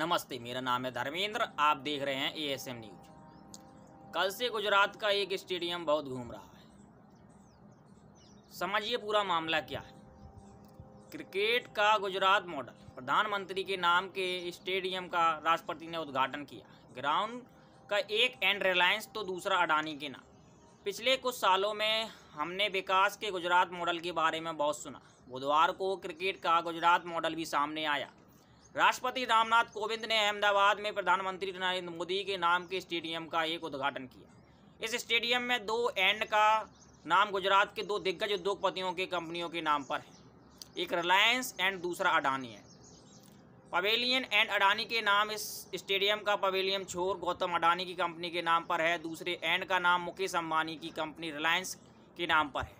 नमस्ते मेरा नाम है धर्मेंद्र आप देख रहे हैं एएसएम न्यूज कल से गुजरात का एक स्टेडियम बहुत घूम रहा है समझिए पूरा मामला क्या है क्रिकेट का गुजरात मॉडल प्रधानमंत्री के नाम के स्टेडियम का राष्ट्रपति ने उद्घाटन किया ग्राउंड का एक एंड रिलायंस तो दूसरा अडानी के नाम पिछले कुछ सालों में हमने विकास के गुजरात मॉडल के बारे में बहुत सुना बुधवार को क्रिकेट का गुजरात मॉडल भी सामने आया राष्ट्रपति रामनाथ कोविंद ने अहमदाबाद में प्रधानमंत्री नरेंद्र मोदी के नाम के स्टेडियम का एक उद्घाटन किया इस स्टेडियम में दो एंड का नाम गुजरात के दो दिग्गज उद्योगपतियों के कंपनियों के नाम पर है एक रिलायंस एंड दूसरा अडानी है पवेलियन एंड अडानी के नाम इस स्टेडियम का पवेलियन छोर गौतम अडानी की कंपनी के नाम पर है दूसरे एंड का नाम मुकेश अम्बानी की कंपनी रिलायंस के नाम पर है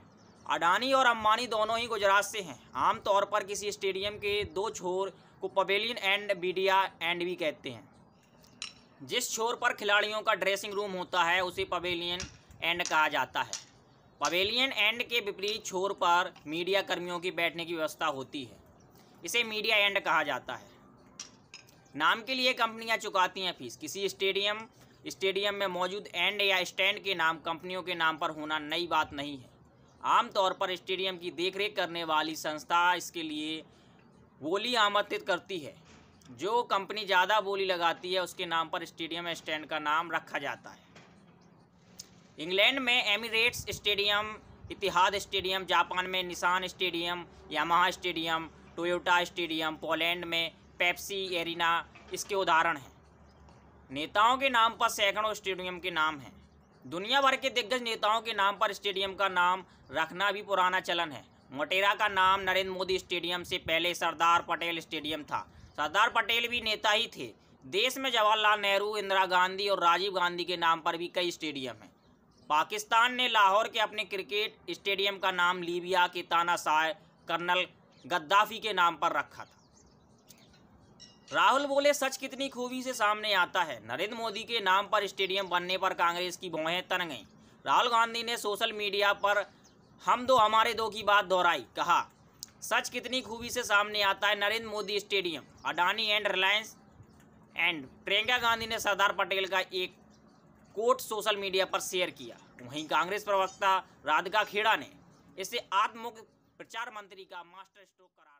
अडानी और अम्बानी दोनों ही गुजरात से हैं आमतौर पर किसी स्टेडियम के दो छोर को पवेलियन एंड बीडिया एंड भी कहते हैं जिस छोर पर खिलाड़ियों का ड्रेसिंग रूम होता है उसे पवेलियन एंड कहा जाता है पवेलियन एंड के विपरीत छोर पर मीडिया कर्मियों की बैठने की व्यवस्था होती है इसे मीडिया एंड कहा जाता है नाम के लिए कंपनियां चुकाती हैं फीस किसी स्टेडियम स्टेडियम में मौजूद एंड या स्टैंड के नाम कंपनियों के नाम पर होना नई बात नहीं है आमतौर पर स्टेडियम की देखरेख करने वाली संस्था इसके लिए बोली आमंत्रित करती है जो कंपनी ज़्यादा बोली लगाती है उसके नाम पर स्टेडियम स्टैंड का नाम रखा जाता है इंग्लैंड में Emirates stadium Etihad stadium Japan में Nissan stadium Yama stadium Toyota stadium Poland में पेप्सी एरिना इसके उदाहरण हैं नेताओं के नाम पर सैकड़ों स्टेडियम के नाम हैं दुनिया भर के दिग्गज नेताओं के नाम पर स्टेडियम का नाम रखना भी पुराना चलन है मोटेरा का नाम नरेंद्र मोदी स्टेडियम से पहले सरदार पटेल स्टेडियम था सरदार पटेल भी नेता ही थे देश में जवाहरलाल नेहरू इंदिरा गांधी और राजीव गांधी के नाम पर भी कई स्टेडियम हैं पाकिस्तान ने लाहौर के अपने क्रिकेट स्टेडियम का नाम लीबिया के तानाशाह कर्नल गद्दाफी के नाम पर रखा था राहुल बोले सच कितनी खूबी से सामने आता है नरेंद्र मोदी के नाम पर स्टेडियम बनने पर कांग्रेस की भौहें तन गईं राहुल गांधी ने सोशल मीडिया पर हम दो हमारे दो की बात दोहराई कहा सच कितनी खूबी से सामने आता है Narendra Modi stadium Adani and Reliance and Priyanka Gandhi ने सरदार पटेल का एक कोट सोशल मीडिया पर शेयर किया वहीं कांग्रेस प्रवक्ता राधिका खेड़ा ने इसे आत्मुख प्रचार मंत्री का मास्टर स्ट्रोक करा